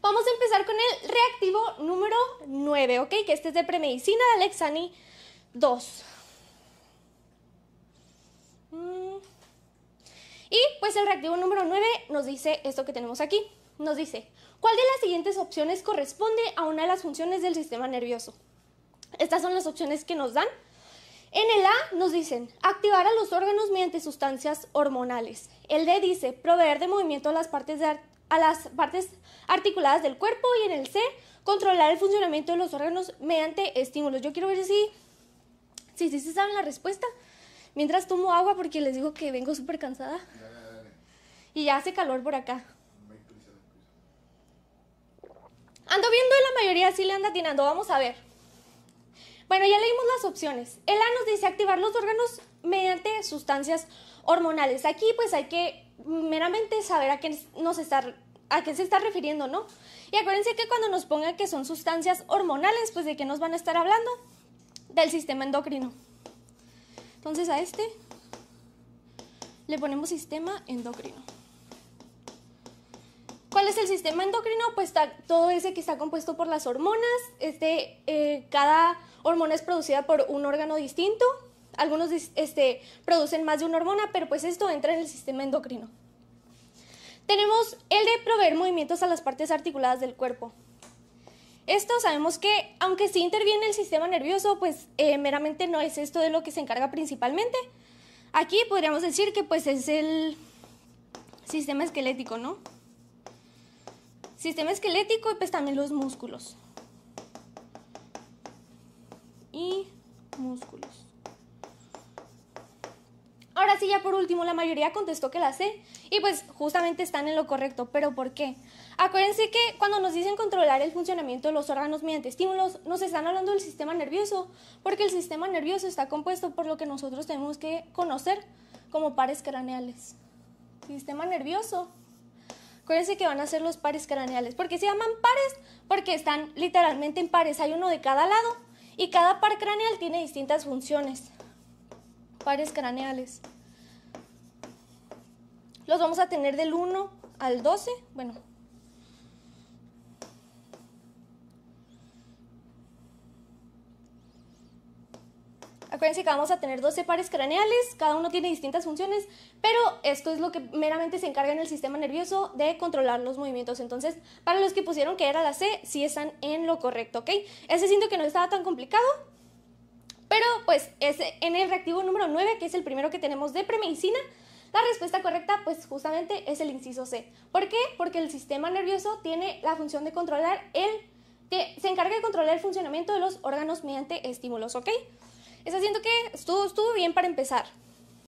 Vamos a empezar con el reactivo número 9, ¿ok? Que este es de premedicina de Alexani 2. Mm. Y pues el reactivo número 9 nos dice esto que tenemos aquí. Nos dice, ¿cuál de las siguientes opciones corresponde a una de las funciones del sistema nervioso? Estas son las opciones que nos dan. En el A nos dicen activar a los órganos mediante sustancias hormonales. El D dice proveer de movimiento a las partes de a las partes articuladas del cuerpo y en el C, controlar el funcionamiento de los órganos mediante estímulos. Yo quiero ver si, si, si se saben la respuesta. Mientras tomo agua porque les digo que vengo súper cansada. Y ya hace calor por acá. Ando viendo y la mayoría sí le anda atinando. Vamos a ver. Bueno, ya leímos las opciones. El A nos dice activar los órganos mediante sustancias hormonales. Aquí pues hay que meramente saber a qué nos está a qué se está refiriendo, ¿no? Y acuérdense que cuando nos pongan que son sustancias hormonales, pues de qué nos van a estar hablando? Del sistema endocrino. Entonces a este le ponemos sistema endocrino. ¿Cuál es el sistema endocrino? Pues está, todo ese que está compuesto por las hormonas. Este, eh, cada hormona es producida por un órgano distinto algunos este, producen más de una hormona, pero pues esto entra en el sistema endocrino. Tenemos el de proveer movimientos a las partes articuladas del cuerpo. Esto sabemos que, aunque sí interviene el sistema nervioso, pues eh, meramente no es esto de lo que se encarga principalmente. Aquí podríamos decir que pues es el sistema esquelético, ¿no? Sistema esquelético y pues también los músculos. Y músculos. Y ya por último la mayoría contestó que la C y pues justamente están en lo correcto, pero ¿por qué? Acuérdense que cuando nos dicen controlar el funcionamiento de los órganos mediante estímulos, nos están hablando del sistema nervioso, porque el sistema nervioso está compuesto por lo que nosotros tenemos que conocer como pares craneales. Sistema nervioso. Acuérdense que van a ser los pares craneales. ¿Por qué se llaman pares? Porque están literalmente en pares. Hay uno de cada lado y cada par craneal tiene distintas funciones. Pares craneales. Los vamos a tener del 1 al 12. Bueno. Acuérdense que vamos a tener 12 pares craneales, cada uno tiene distintas funciones, pero esto es lo que meramente se encarga en el sistema nervioso de controlar los movimientos. Entonces, para los que pusieron que era la C, sí están en lo correcto, ¿ok? Ese siento que no estaba tan complicado, pero pues es en el reactivo número 9, que es el primero que tenemos de premedicina, la respuesta correcta, pues justamente es el inciso C. ¿Por qué? Porque el sistema nervioso tiene la función de controlar el, que se encarga de controlar el funcionamiento de los órganos mediante estímulos, ¿ok? Está haciendo que estuvo, estuvo bien para empezar.